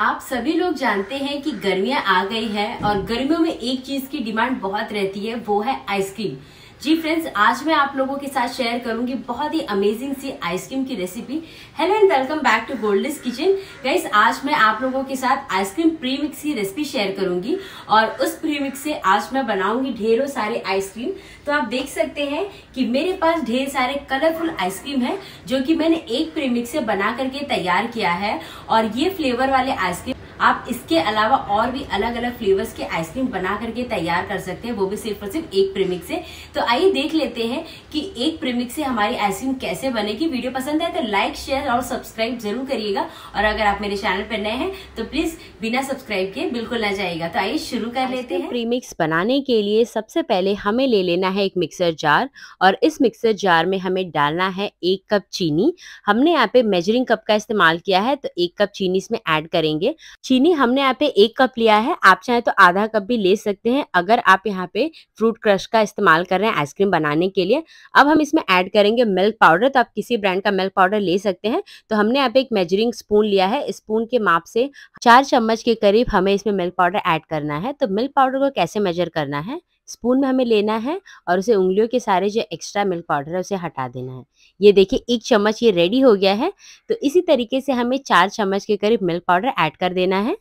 आप सभी लोग जानते हैं कि गर्मियां आ गई है और गर्मियों में एक चीज की डिमांड बहुत रहती है वो है आइसक्रीम जी फ्रेंड्स आज मैं आप लोगों के साथ शेयर करूंगी बहुत ही अमेजिंग सी आइसक्रीम की recipe hello and welcome back to Goldie's kitchen guys आज मैं आप लोगों के साथ आइसक्रीम प्रीमिक्स की रेसिपी शेयर करूंगी और उस प्रीमिक्स से आज मैं बनाऊंगी ढेरों सारे आइसक्रीम तो आप देख सकते हैं कि मेरे पास ढेर सारे कलरफुल आइसक्रीम है जो की मैंने एक प्रीमिक्स से बना करके तैयार किया है और ये फ्लेवर वाले आइसक्रीम आप इसके अलावा और भी अलग अलग फ्लेवर्स के आइसक्रीम बना करके तैयार कर सकते हैं वो भी सिर्फ और सिर्फ एक प्रेमिक से तो आइए देख लेते हैं कि एक प्रेमिक से हमारी आइसक्रीम कैसे बनेगी वीडियो पसंद है तो लाइक शेयर और सब्सक्राइब जरूर करिएगा और अगर आप मेरे चैनल पर नए हैं तो प्लीज बिना सब्सक्राइब किए बिल्कुल ना जाएगा तो आइए शुरू कर लेते हैं प्रीमिक्स बनाने के लिए सबसे पहले हमें ले लेना है एक मिक्सर जार और इस मिक्सर जार में हमें डालना है एक कप चीनी हमने यहाँ पे मेजरिंग कप का इस्तेमाल किया है तो एक कप चीनी इसमें ऐड करेंगे चीनी हमने यहाँ पे एक कप लिया है आप चाहे तो आधा कप भी ले सकते हैं अगर आप यहाँ पे फ्रूट क्रश का इस्तेमाल कर रहे हैं आइसक्रीम बनाने के लिए अब हम इसमें ऐड करेंगे मिल्क पाउडर तो आप किसी ब्रांड का मिल्क पाउडर ले सकते हैं तो हमने यहाँ पे एक मेजरिंग स्पून लिया है स्पून के माप से चार चम्मच के करीब हमें इसमें मिल्क पाउडर ऐड करना है तो मिल्क पाउडर को कैसे मेजर करना है स्पून में हमें लेना है और उसे उंगलियों के सारे जो एक्स्ट्रा मिल्क पाउडर है उसे हटा देना है ये देखिए एक चम्मच ये रेडी हो गया है तो इसी तरीके से हमें चार चम्मच के करीब मिल्क पाउडर ऐड कर देना है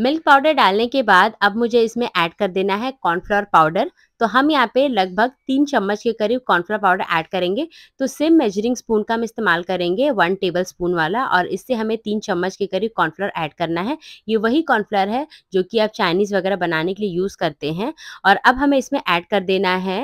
मिल्क पाउडर डालने के बाद अब मुझे इसमें ऐड कर देना है कॉर्नफ्लावर पाउडर तो हम यहाँ पे लगभग तीन चम्मच के करीब कॉर्नफ्लावर पाउडर ऐड करेंगे तो सेम मेजरिंग स्पून का हम इस्तेमाल करेंगे वन टेबल स्पून वाला और इससे हमें तीन चम्मच के करीब कॉर्नफ्लावर ऐड करना है ये वही कॉर्नफ्लावर है जो कि आप चाइनीज़ वगैरह बनाने के लिए यूज़ करते हैं और अब हमें इसमें ऐड कर देना है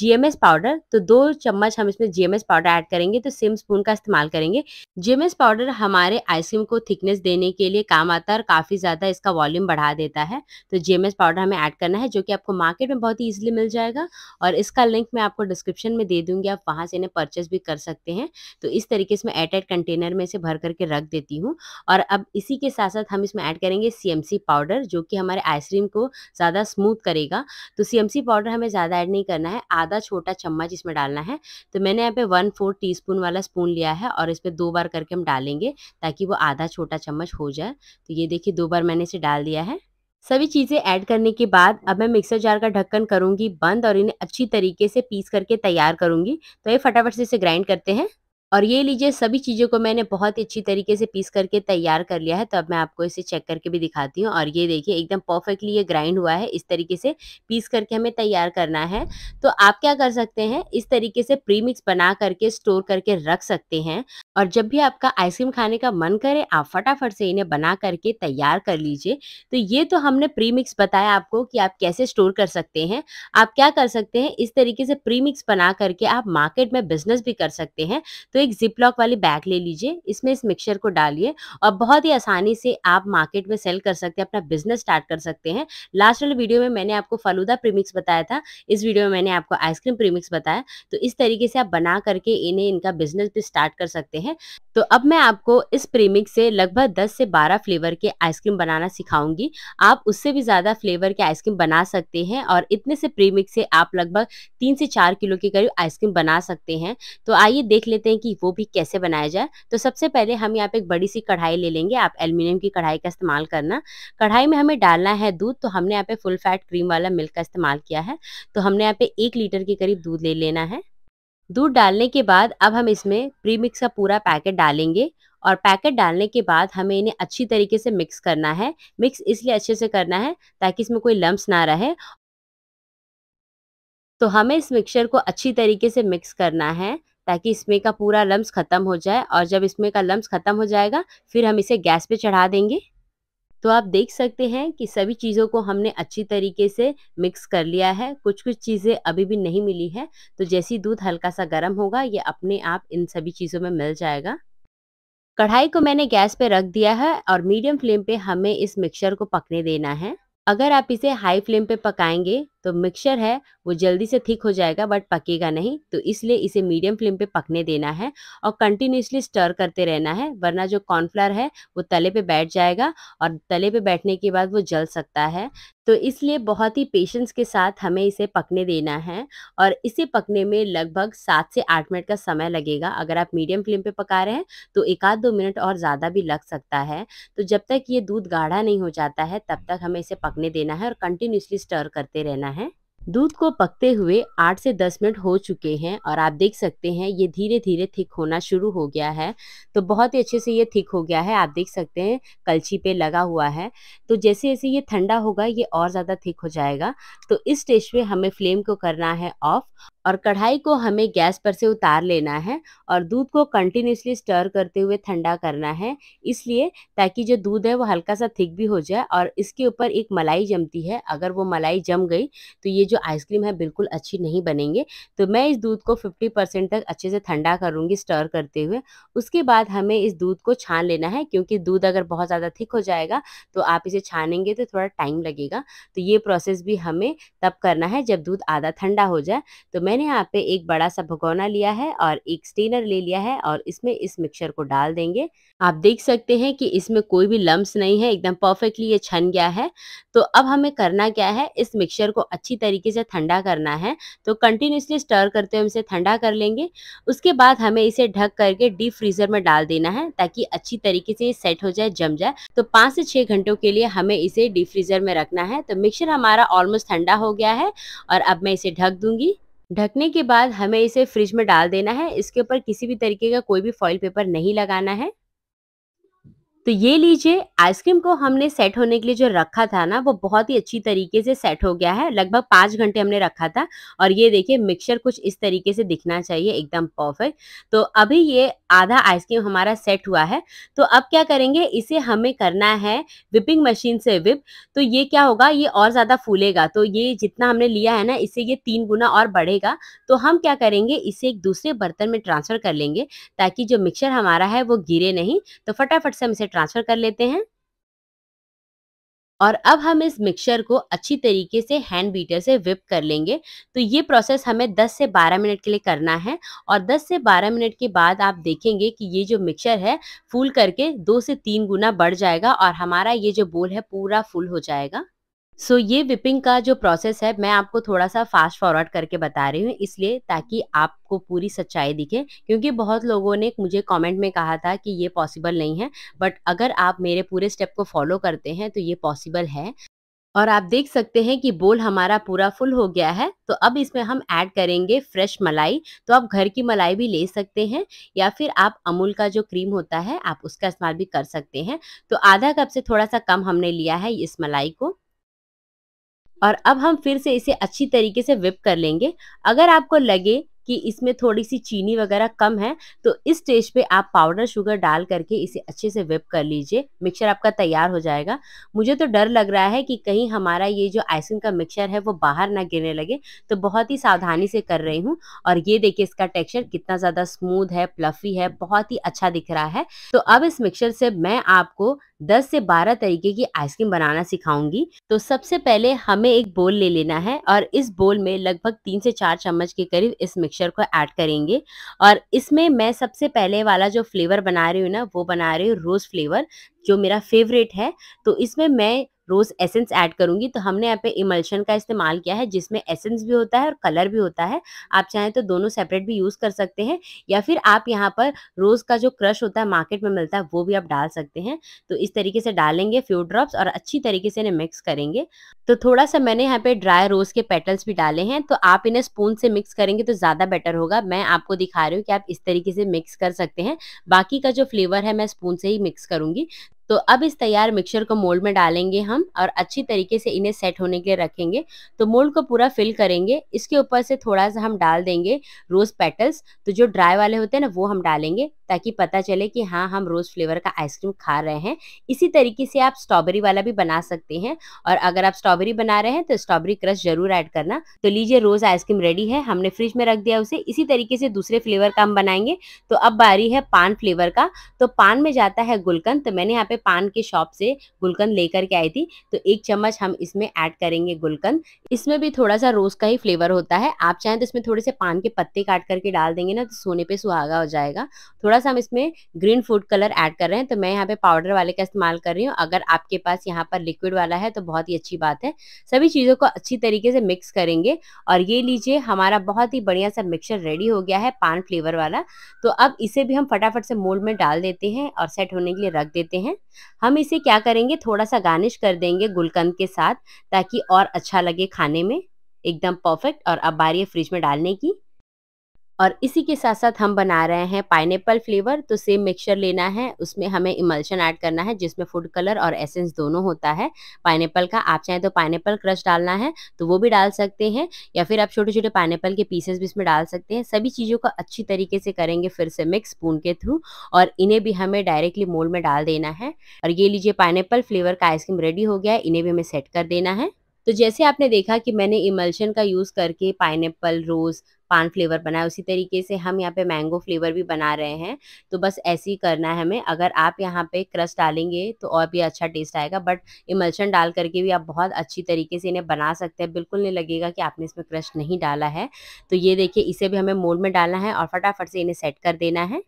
जी पाउडर तो दो चम्मच हम इसमें जी पाउडर ऐड करेंगे तो सेम स्पून का इस्तेमाल करेंगे जी पाउडर हमारे आइसक्रीम को थिकनेस देने के लिए काम आता है और काफ़ी ज़्यादा इसका वॉल्यूम बढ़ा देता है तो जी पाउडर हमें ऐड करना है जो कि आपको मार्केट में बहुत ही ईजिली मिल जाएगा और इसका लिंक मैं आपको डिस्क्रिप्शन में दे दूंगी आप वहाँ से इन्हें परचेस भी कर सकते हैं तो इस तरीके से मैं एट कंटेनर में इसे भर करके रख देती हूँ और अब इसी के साथ साथ हम इसमें ऐड करेंगे सी पाउडर जो कि हमारे आइसक्रीम को ज़्यादा स्मूथ करेगा तो सी पाउडर हमें ज़्यादा ऐड नहीं करना है आधा छोटा चम्मच इसमें डालना है तो मैंने यहाँ पे वन फोर टी वाला स्पून लिया है और इस पर दो बार करके हम डालेंगे ताकि वो आधा छोटा चम्मच हो जाए तो ये देखिए दो बार मैंने इसे डाल दिया है सभी चीज़ें ऐड करने के बाद अब मैं मिक्सर जार का ढक्कन करूंगी बंद और इन्हें अच्छी तरीके से पीस करके तैयार करूंगी तो ये फटाफट से इसे ग्राइंड करते हैं और ये लीजिए सभी चीज़ों को मैंने बहुत ही अच्छी तरीके से पीस करके तैयार कर लिया है तो अब मैं आपको इसे चेक करके भी दिखाती हूँ और ये देखिए एकदम परफेक्टली ये ग्राइंड हुआ है इस तरीके से पीस करके हमें तैयार करना है तो आप क्या कर सकते हैं इस तरीके से प्रीमिक्स बना करके स्टोर करके रख सकते हैं और जब भी आपका आइसक्रीम खाने का मन करे आप फटाफट से इन्हें बना करके तैयार कर लीजिए तो ये तो हमने प्रीमिक्स बताया आपको कि आप कैसे स्टोर कर सकते हैं आप क्या कर सकते हैं इस तरीके से प्रीमिक्स बना करके आप मार्केट में बिजनेस भी कर सकते हैं तो एक जिप लॉक वाली बैग ले लीजिए इसमें इस मिक्सचर को डालिए और बहुत ही आसानी से आप मार्केट में सेल कर सकते हैं अपना बिजनेस स्टार्ट कर सकते हैं लास्ट वाले वीडियो में मैंने आपको फलूदा प्रीमिक्स बताया था इस वीडियो में मैंने आपको आइसक्रीम प्रीमिक्स बताया तो इस तरीके से आप बना करके इन्हें इनका बिजनेस भी स्टार्ट कर सकते हैं तो अब मैं आपको इस प्रीमिक्स से लगभग दस से बारह फ्लेवर के आइसक्रीम बनाना सिखाऊंगी आप उससे भी ज़्यादा फ्लेवर के आइसक्रीम बना सकते हैं और इतने से प्रीमिक्स से आप लगभग तीन से चार किलो के करीब आइसक्रीम बना सकते हैं तो आइए देख लेते हैं कि कि वो भी कैसे बनाया जाए तो सबसे पहले हम यहाँ पे एक बड़ी सी कढ़ाई ले लेंगे आप एल्यूमिनियम की कढ़ाई का इस्तेमाल करना कढ़ाई में हमें डालना है दूध तो हमने यहाँ पे फुल फैट क्रीम वाला मिल्क का इस्तेमाल किया है तो हमने यहाँ पे एक लीटर के करीब दूध ले लेना है दूध डालने के बाद अब हम इसमें प्री मिक्स का पूरा पैकेट डालेंगे और पैकेट डालने के बाद हमें इन्हें अच्छी तरीके से मिक्स करना है मिक्स इसलिए अच्छे से करना है ताकि इसमें कोई लम्ब ना रहे तो हमें इस मिक्सचर को अच्छी तरीके से मिक्स करना है ताकि इसमें का पूरा लम्स ख़त्म हो जाए और जब इसमें का लम्स ख़त्म हो जाएगा फिर हम इसे गैस पे चढ़ा देंगे तो आप देख सकते हैं कि सभी चीज़ों को हमने अच्छी तरीके से मिक्स कर लिया है कुछ कुछ चीज़ें अभी भी नहीं मिली है तो जैसी दूध हल्का सा गर्म होगा ये अपने आप इन सभी चीज़ों में मिल जाएगा कढ़ाई को मैंने गैस पे रख दिया है और मीडियम फ्लेम पे हमें इस मिक्सचर को पकने देना है अगर आप इसे हाई फ्लेम पे पकाएंगे तो मिक्सचर है वो जल्दी से थिक हो जाएगा बट पकेगा नहीं तो इसलिए इसे मीडियम फ्लेम पे पकने देना है और कंटिन्यूसली स्टर करते रहना है वरना जो कॉर्नफ्लावर है वो तले पे बैठ जाएगा और तले पे बैठने के बाद वो जल सकता है तो इसलिए बहुत ही पेशेंस के साथ हमें इसे पकने देना है और इसे पकने में लगभग सात से आठ मिनट का समय लगेगा अगर आप मीडियम फ्लेम पे पका रहे हैं तो एक आध दो मिनट और ज़्यादा भी लग सकता है तो जब तक ये दूध गाढ़ा नहीं हो जाता है तब तक हमें इसे पकने देना है और कंटिन्यूसली स्टर करते रहना है है दूध को पकते हुए आठ से दस मिनट हो चुके हैं और आप देख सकते हैं ये धीरे धीरे थिक होना शुरू हो गया है तो बहुत ही अच्छे से ये थिक हो गया है आप देख सकते हैं कलछी पे लगा हुआ है तो जैसे जैसे ये ठंडा होगा ये और ज़्यादा थिक हो जाएगा तो इस स्टेज पे हमें फ्लेम को करना है ऑफ़ और कढ़ाई को हमें गैस पर से उतार लेना है और दूध को कंटिन्यूसली स्टर करते हुए ठंडा करना है इसलिए ताकि जो दूध है वो हल्का सा थिक भी हो जाए और इसके ऊपर एक मलाई जमती है अगर वो मलाई जम गई तो ये जो आइसक्रीम है बिल्कुल अच्छी नहीं बनेंगे तो मैं इस दूध को फिफ्टी परसेंट तक अच्छे से ठंडा करूँगी स्टर करते हुए उसके बाद हमें इस दूध को छान लेना है क्योंकि दूध अगर बहुत ज़्यादा थिक हो जाएगा तो आप इसे छानेंगे तो थोड़ा टाइम लगेगा तो ये प्रोसेस भी हमें तब करना है जब दूध आधा ठंडा हो जाए तो मैं मैंने यहाँ पे एक बड़ा सा भगोना लिया है और एक स्टेनर ले लिया है और इसमें इस मिक्सचर को डाल देंगे आप देख सकते हैं कि इसमें कोई भी लम्ब नहीं है एकदम परफेक्टली ये छन गया है तो अब हमें करना क्या है इस मिक्सचर को अच्छी तरीके से ठंडा करना है तो कंटिन्यूसली स्टर करते हुए इसे ठंडा कर लेंगे उसके बाद हमें इसे ढक करके डीप फ्रीज़र में डाल देना है ताकि अच्छी तरीके से ये सेट हो जाए जम जाए तो पाँच से छः घंटों के लिए हमें इसे डीप फ्रीज़र में रखना है तो मिक्सर हमारा ऑलमोस्ट ठंडा हो गया है और अब मैं इसे ढक दूंगी ढकने के बाद हमें इसे फ्रिज में डाल देना है इसके ऊपर किसी भी तरीके का कोई भी फॉइल पेपर नहीं लगाना है तो ये लीजिए आइसक्रीम को हमने सेट होने के लिए जो रखा था ना वो बहुत ही अच्छी तरीके से सेट हो गया है लगभग पाँच घंटे हमने रखा था और ये देखिए मिक्सचर कुछ इस तरीके से दिखना चाहिए एकदम परफेक्ट तो अभी ये आधा आइसक्रीम हमारा सेट हुआ है तो अब क्या करेंगे इसे हमें करना है विपिंग मशीन से विप तो ये क्या होगा ये और ज़्यादा फूलेगा तो ये जितना हमने लिया है ना इसे ये तीन गुना और बढ़ेगा तो हम क्या करेंगे इसे एक दूसरे बर्तन में ट्रांसफ़र कर लेंगे ताकि जो मिक्सर हमारा है वो गिरे नहीं तो फटाफट से हम इसे ट्रांसफ़र कर लेते हैं और अब हम इस मिक्सचर को अच्छी तरीके से हैंड बीटर से विप कर लेंगे तो ये प्रोसेस हमें 10 से 12 मिनट के लिए करना है और 10 से 12 मिनट के बाद आप देखेंगे कि ये जो मिक्सचर है फुल करके दो से तीन गुना बढ़ जाएगा और हमारा ये जो बोल है पूरा फुल हो जाएगा सो so, ये विपिंग का जो प्रोसेस है मैं आपको थोड़ा सा फास्ट फॉरवर्ड करके बता रही हूँ इसलिए ताकि आपको पूरी सच्चाई दिखे क्योंकि बहुत लोगों ने मुझे कमेंट में कहा था कि ये पॉसिबल नहीं है बट अगर आप मेरे पूरे स्टेप को फॉलो करते हैं तो ये पॉसिबल है और आप देख सकते हैं कि बोल हमारा पूरा फुल हो गया है तो अब इसमें हम ऐड करेंगे फ्रेश मलाई तो आप घर की मलाई भी ले सकते हैं या फिर आप अमूल का जो क्रीम होता है आप उसका इस्तेमाल भी कर सकते हैं तो आधा कप से थोड़ा सा कम हमने लिया है इस मलाई को और अब हम फिर से इसे अच्छी तरीके से विप कर लेंगे अगर आपको लगे कि इसमें थोड़ी सी चीनी वगैरह कम है तो इस स्टेज पे आप पाउडर शुगर डाल करके इसे अच्छे से विप कर लीजिए मिक्सचर आपका तैयार हो जाएगा मुझे तो डर लग रहा है कि कहीं हमारा ये जो आइसक्रीम का मिक्सचर है वो बाहर ना गिरने लगे तो बहुत ही सावधानी से कर रही हूँ और ये देखिए इसका टेक्स्चर कितना ज़्यादा स्मूथ है प्लफी है बहुत ही अच्छा दिख रहा है तो अब इस मिक्सचर से मैं आपको 10 से 12 तरीके की आइसक्रीम बनाना सिखाऊंगी तो सबसे पहले हमें एक बोल ले लेना है और इस बोल में लगभग तीन से चार चम्मच के करीब इस मिक्सचर को ऐड करेंगे और इसमें मैं सबसे पहले वाला जो फ्लेवर बना रही हूँ ना वो बना रही हूँ रोज़ फ्लेवर जो मेरा फेवरेट है तो इसमें मैं रोज़ एसेंस ऐड करूंगी तो हमने यहाँ पे इमल्शन का इस्तेमाल किया है जिसमें एसेंस भी होता है और कलर भी होता है आप चाहें तो दोनों सेपरेट भी यूज़ कर सकते हैं या फिर आप यहाँ पर रोज़ का जो क्रश होता है मार्केट में मिलता है वो भी आप डाल सकते हैं तो इस तरीके से डालेंगे फ्यू ड्रॉप्स और अच्छी तरीके से इन्हें मिक्स करेंगे तो थोड़ा सा मैंने यहाँ पे ड्राई रोज़ के पेटल्स भी डाले हैं तो आप इन्हें स्पून से मिक्स करेंगे तो ज़्यादा बेटर होगा मैं आपको दिखा रही हूँ कि आप इस तरीके से मिक्स कर सकते हैं बाकी का जो फ्लेवर है मैं स्पून से ही मिक्स करूंगी तो अब इस तैयार मिक्सचर को मोल्ड में डालेंगे हम और अच्छी तरीके से इन्हें सेट होने के लिए रखेंगे तो मोल्ड को पूरा फिल करेंगे इसके ऊपर से थोड़ा सा हम डाल देंगे रोज़ पेटल्स तो जो ड्राई वाले होते हैं ना वो हम डालेंगे ताकि पता चले कि हाँ हम रोज़ फ्लेवर का आइसक्रीम खा रहे हैं इसी तरीके से आप स्ट्रॉबेरी वाला भी बना सकते हैं और अगर आप स्ट्रॉबेरी बना रहे हैं तो स्ट्रॉबेरी क्रश जरूर ऐड करना तो लीजिए रोज़ आइसक्रीम रेडी है हमने फ्रिज में रख दिया उसे इसी तरीके से दूसरे फ्लेवर का हम बनाएंगे तो अब बारी है पान फ्लेवर का तो पान में जाता है गुलकंद तो मैंने यहाँ पे पान के शॉप से गुलकंद लेकर के आई थी तो एक चम्मच हम इसमें ऐड करेंगे गुलकंद इसमें भी थोड़ा सा रोज का ही फ्लेवर होता है आप चाहें तो इसमें थोड़े से पान के पत्ते काट करके डाल देंगे ना तो सोने पर सुहागा हो जाएगा थोड़ा सा हम इसमें ग्रीन फूड कलर ऐड कर रहे हैं तो मैं यहाँ पे पाउडर वाले का इस्तेमाल कर रही हूँ अगर आपके पास यहाँ पर लिक्विड वाला है तो बहुत ही अच्छी बात है सभी चीज़ों को अच्छी तरीके से मिक्स करेंगे और ये लीजिए हमारा बहुत ही बढ़िया सा मिक्सचर रेडी हो गया है पान फ्लेवर वाला तो अब इसे भी हम फटाफट से मोल्ड में डाल देते हैं और सेट होने के लिए रख देते हैं हम इसे क्या करेंगे थोड़ा सा गार्निश कर देंगे गुलकंद के साथ ताकि और अच्छा लगे खाने में एकदम परफेक्ट और अब बारी है फ्रिज में डालने की और इसी के साथ साथ हम बना रहे हैं पाइनएप्पल फ्लेवर तो सेम मिक्सचर लेना है उसमें हमें इमल्शन ऐड करना है जिसमें फूड कलर और एसेंस दोनों होता है पाइनएप्पल का आप चाहें तो पाइनएप्पल क्रश डालना है तो वो भी डाल सकते हैं या फिर आप छोटे छोटे पाइनएप्पल के पीसेस भी इसमें डाल सकते हैं सभी चीज़ों को अच्छी तरीके से करेंगे फिर से मिक्स स्पून के थ्रू और इन्हें भी हमें डायरेक्टली मोल में डाल देना है और ये लीजिए पाइनएप्पल फ्लेवर का आइसक्रीम रेडी हो गया है इन्हें भी हमें सेट कर देना है तो जैसे आपने देखा कि मैंने इमल्शन का यूज़ करके पाइनएप्पल रोज़ पान फ्लेवर बनाए उसी तरीके से हम यहाँ पे मैंगो फ्लेवर भी बना रहे हैं तो बस ऐसे ही करना है हमें अगर आप यहाँ पे क्रस्ट डालेंगे तो और भी अच्छा टेस्ट आएगा बट इमल्शन डाल करके भी आप बहुत अच्छी तरीके से इन्हें बना सकते हैं बिल्कुल नहीं लगेगा कि आपने इसमें क्रस्ट नहीं डाला है तो ये देखिए इसे भी हमें मोल में डालना है और फटाफट से इन्हें सेट कर देना है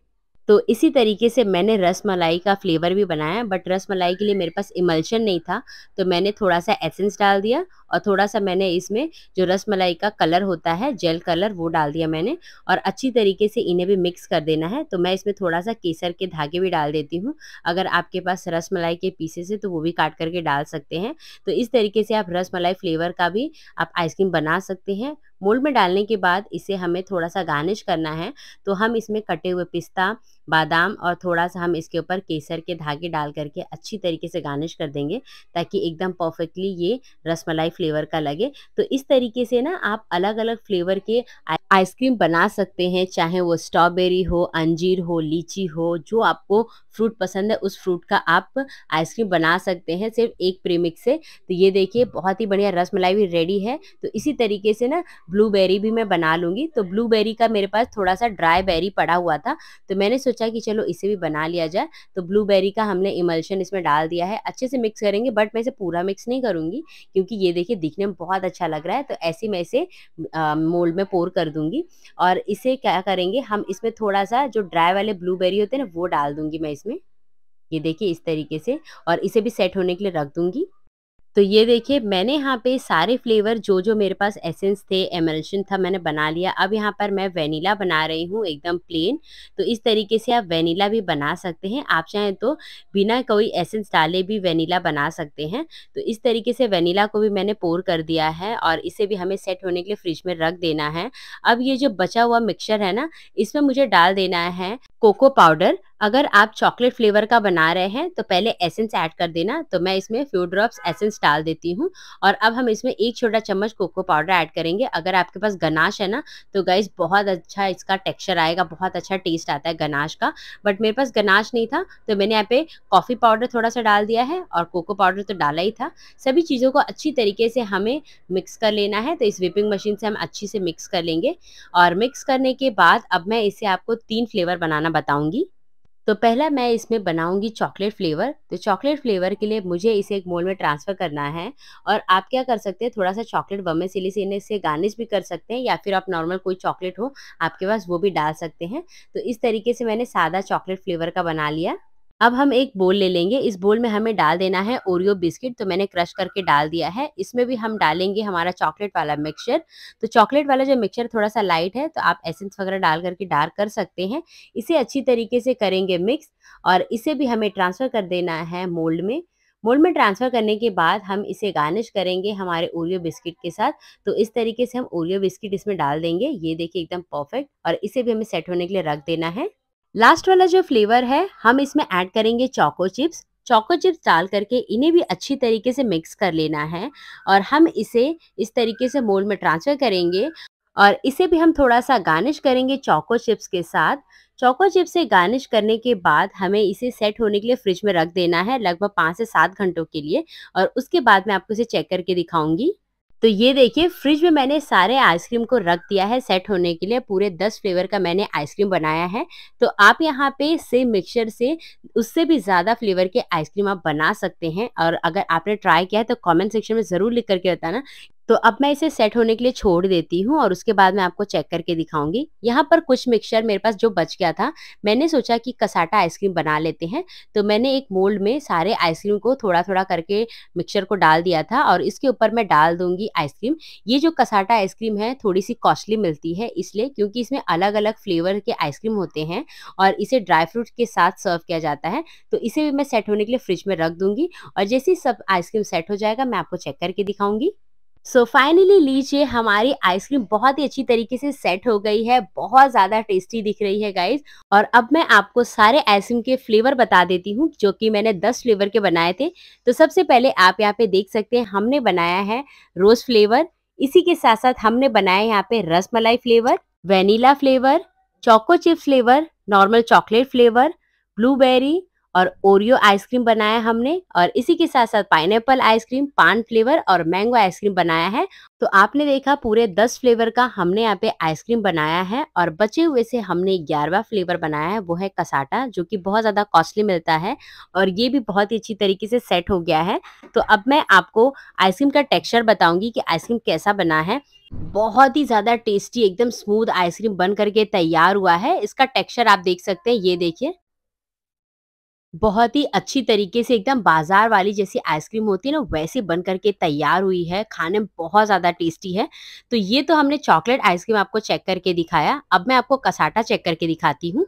तो इसी तरीके से मैंने रस मलाई का फ्लेवर भी बनाया बट रस मलाई के लिए मेरे पास इमल्शन नहीं था तो मैंने थोड़ा सा एसेंस डाल दिया और थोड़ा सा मैंने इसमें जो रस मलाई का कलर होता है जेल कलर वो डाल दिया मैंने और अच्छी तरीके से इन्हें भी मिक्स कर देना है तो मैं इसमें थोड़ा सा केसर के धागे भी डाल देती हूँ अगर आपके पास रस मलाई के पीसेस है तो वो भी काट करके डाल सकते हैं तो इस तरीके से आप रस मलाई फ्लेवर का भी आप आइसक्रीम बना सकते हैं मोल्ड में डालने के बाद इसे हमें थोड़ा सा गार्निश करना है तो हम इसमें कटे हुए पिस्ता बादाम और थोड़ा सा हम इसके ऊपर केसर के धागे डाल करके अच्छी तरीके से गार्निश कर देंगे ताकि एकदम परफेक्टली ये रसमलाई फ्लेवर का लगे तो इस तरीके से ना आप अलग अलग फ्लेवर के आइसक्रीम बना सकते हैं चाहे वो स्ट्रॉबेरी हो अंजीर हो लीची हो जो आपको फ्रूट पसंद है उस फ्रूट का आप आइसक्रीम बना सकते हैं सिर्फ एक प्रेमिक से तो ये देखिए बहुत ही बढ़िया रसमलाई भी रेडी है तो इसी तरीके से ना ब्लूबेरी भी मैं बना लूँगी तो ब्लूबेरी का मेरे पास थोड़ा सा ड्राई बेरी पड़ा हुआ था तो मैंने सोचा कि चलो इसे भी बना लिया जाए तो ब्लू का हमने इमल्शन इसमें डाल दिया है अच्छे से मिक्स करेंगे बट मैं इसे पूरा मिक्स नहीं करूँगी क्योंकि ये देखिए दिखने में बहुत अच्छा लग रहा है तो ऐसे मैं इसे मोल्ड में पोर कर दूँगी दूंगी और इसे क्या करेंगे हम इसमें थोड़ा सा जो ड्राई वाले ब्लूबेरी होते हैं ना वो डाल दूंगी मैं इसमें ये देखिए इस तरीके से और इसे भी सेट होने के लिए रख दूंगी तो ये देखिए मैंने यहाँ पे सारे फ्लेवर जो जो मेरे पास एसेंस थे एमल्शन था मैंने बना लिया अब यहाँ पर मैं वेनीला बना रही हूँ एकदम प्लेन तो इस तरीके से आप वेनीला भी बना सकते हैं आप चाहें तो बिना कोई एसेंस डाले भी वेनीला बना सकते हैं तो इस तरीके से वेनीला को भी मैंने पोर कर दिया है और इसे भी हमें सेट होने के लिए फ्रिज में रख देना है अब ये जो बचा हुआ मिक्सचर है ना इसमें मुझे डाल देना है कोको पाउडर अगर आप चॉकलेट फ्लेवर का बना रहे हैं तो पहले एसेंस ऐड कर देना तो मैं इसमें फ्यू ड्रॉप्स एसेंस डाल देती हूँ और अब हम इसमें एक छोटा चम्मच कोको पाउडर ऐड करेंगे अगर आपके पास गनाश है ना तो गाइज बहुत अच्छा इसका टेक्सचर आएगा बहुत अच्छा टेस्ट आता है गनाश का बट मेरे पास गनाश नहीं था तो मैंने यहाँ पे कॉफ़ी पाउडर थोड़ा सा डाल दिया है और कोको पाउडर तो डाला ही था सभी चीज़ों को अच्छी तरीके से हमें मिक्स कर लेना है तो इस विपिंग मशीन से हम अच्छी से मिक्स कर लेंगे और मिक्स करने के बाद अब मैं इसे आपको तीन फ्लेवर बनाना बताऊँगी तो पहला मैं इसमें बनाऊंगी चॉकलेट फ्लेवर तो चॉकलेट फ्लेवर के लिए मुझे इसे एक मोल में ट्रांसफ़र करना है और आप क्या कर सकते हैं थोड़ा सा चॉकलेट बमे सिली से इन्हें इसे गार्निश भी कर सकते हैं या फिर आप नॉर्मल कोई चॉकलेट हो आपके पास वो भी डाल सकते हैं तो इस तरीके से मैंने सादा चॉकलेट फ्लेवर का बना लिया अब हम एक बोल ले लेंगे इस बोल में हमें डाल देना है ओरियो बिस्किट तो मैंने क्रश करके डाल दिया है इसमें भी हम डालेंगे हमारा चॉकलेट वाला मिक्सचर तो चॉकलेट वाला जो मिक्सचर थोड़ा सा लाइट है तो आप एसेंस वगैरह डाल करके डार्क कर सकते हैं इसे अच्छी तरीके से करेंगे मिक्स और इसे भी हमें ट्रांसफ़र कर देना है मोल्ड में मोल्ड में ट्रांसफ़र करने के बाद हम इसे गार्निश करेंगे हमारे ओरियो बिस्किट के साथ तो इस तरीके से हम ओरियो बिस्किट इसमें डाल देंगे ये देखिए एकदम परफेक्ट और इसे भी हमें सेट होने के लिए रख देना है लास्ट वाला जो फ्लेवर है हम इसमें ऐड करेंगे चौको चिप्स चौको चिप्स डाल करके इन्हें भी अच्छी तरीके से मिक्स कर लेना है और हम इसे इस तरीके से मोल में ट्रांसफ़र करेंगे और इसे भी हम थोड़ा सा गार्निश करेंगे चौको चिप्स के साथ चौको चिप्स से गार्निश करने के बाद हमें इसे सेट होने के लिए फ्रिज में रख देना है लगभग पाँच से सात घंटों के लिए और उसके बाद मैं आपको इसे चेक करके दिखाऊंगी तो ये देखिए फ्रिज में मैंने सारे आइसक्रीम को रख दिया है सेट होने के लिए पूरे दस फ्लेवर का मैंने आइसक्रीम बनाया है तो आप यहाँ पे सेम मिक्सचर से उससे भी ज़्यादा फ्लेवर के आइसक्रीम आप बना सकते हैं और अगर आपने ट्राई किया है तो कमेंट सेक्शन में ज़रूर लिख करके बताना तो अब मैं इसे सेट होने के लिए छोड़ देती हूँ और उसके बाद मैं आपको चेक करके दिखाऊंगी यहाँ पर कुछ मिक्सचर मेरे पास जो बच गया था मैंने सोचा कि कसाटा आइसक्रीम बना लेते हैं तो मैंने एक मोल्ड में सारे आइसक्रीम को थोड़ा थोड़ा करके मिक्सचर को डाल दिया था और इसके ऊपर मैं डाल दूंगी आइसक्रीम ये जो कसाटा आइसक्रीम है थोड़ी सी कॉस्टली मिलती है इसलिए क्योंकि इसमें अलग अलग फ्लेवर के आइसक्रीम होते हैं और इसे ड्राई फ्रूट के साथ सर्व किया जाता है तो इसे भी मैं सेट होने के लिए फ्रिज में रख दूंगी और जैसे ही सब आइसक्रीम सेट हो जाएगा मैं आपको चेक करके दिखाऊंगी सो फाइनली लीजिए हमारी आइसक्रीम बहुत ही अच्छी तरीके से सेट हो गई है बहुत ज़्यादा टेस्टी दिख रही है गाइज और अब मैं आपको सारे आइसक्रीम के फ्लेवर बता देती हूँ जो कि मैंने दस फ्लेवर के बनाए थे तो सबसे पहले आप यहाँ पे देख सकते हैं हमने बनाया है रोज़ फ्लेवर इसी के साथ साथ हमने बनाया यहाँ पे rasmalai flavour vanilla flavour choco chip flavour normal chocolate flavour blueberry और ओरियो आइसक्रीम बनाया हमने और इसी के साथ साथ पाइन आइसक्रीम पान फ्लेवर और मैंगो आइसक्रीम बनाया है तो आपने देखा पूरे दस फ्लेवर का हमने यहाँ पे आइसक्रीम बनाया है और बचे हुए से हमने ग्यारहवा फ्लेवर बनाया है वो है कसाटा जो कि बहुत ज़्यादा कॉस्टली मिलता है और ये भी बहुत ही अच्छी तरीके से सेट हो गया है तो अब मैं आपको आइसक्रीम का टेक्स्चर बताऊंगी कि आइसक्रीम कैसा बना है बहुत ही ज़्यादा टेस्टी एकदम स्मूथ आइसक्रीम बन करके तैयार हुआ है इसका टेक्सचर आप देख सकते हैं ये देखिए बहुत ही अच्छी तरीके से एकदम बाजार वाली जैसी आइसक्रीम होती है ना वैसे बन करके तैयार हुई है खाने में बहुत ज़्यादा टेस्टी है तो ये तो हमने चॉकलेट आइसक्रीम आपको चेक करके दिखाया अब मैं आपको कसाटा चेक करके दिखाती हूँ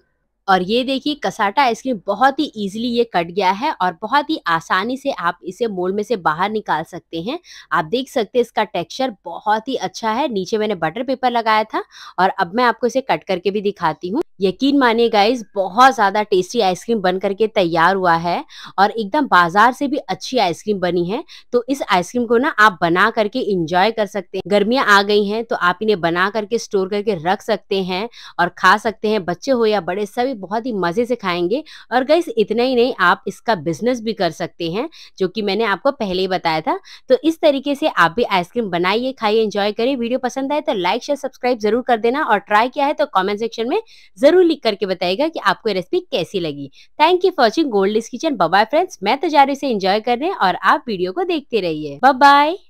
और ये देखिए कसाटा आइसक्रीम बहुत ही इजीली ये कट गया है और बहुत ही आसानी से आप इसे मोल में से बाहर निकाल सकते हैं आप देख सकते हैं इसका टेक्सचर बहुत ही अच्छा है नीचे मैंने बटर पेपर लगाया था और अब मैं आपको इसे कट करके भी दिखाती हूँ यकीन मानिए गाइज बहुत ज़्यादा टेस्टी आइसक्रीम बन करके तैयार हुआ है और एकदम बाजार से भी अच्छी आइसक्रीम बनी है तो इस आइसक्रीम को ना आप बना करके इंजॉय कर सकते हैं गर्मियां आ गई हैं तो आप इन्हें बना करके स्टोर करके रख सकते हैं और खा सकते हैं बच्चे हो या बड़े सभी बहुत ही मज़े से खाएंगे और गाइस इतना ही नहीं आप इसका बिजनेस भी कर सकते हैं जो कि मैंने आपको पहले ही बताया था तो इस तरीके से आप भी आइसक्रीम बनाइए खाइए इंजॉय करिए वीडियो पसंद आए तो लाइक शेयर सब्सक्राइब जरूर कर देना और ट्राई किया है तो कॉमेंट सेक्शन में ज़रूर लिख करके बताएगा कि आपको रेसिपी कैसी लगी thank you for watching gold kitchen bye friends मैं तो जा रही से इंजॉय हैं और आप वीडियो को देखते रहिए बाय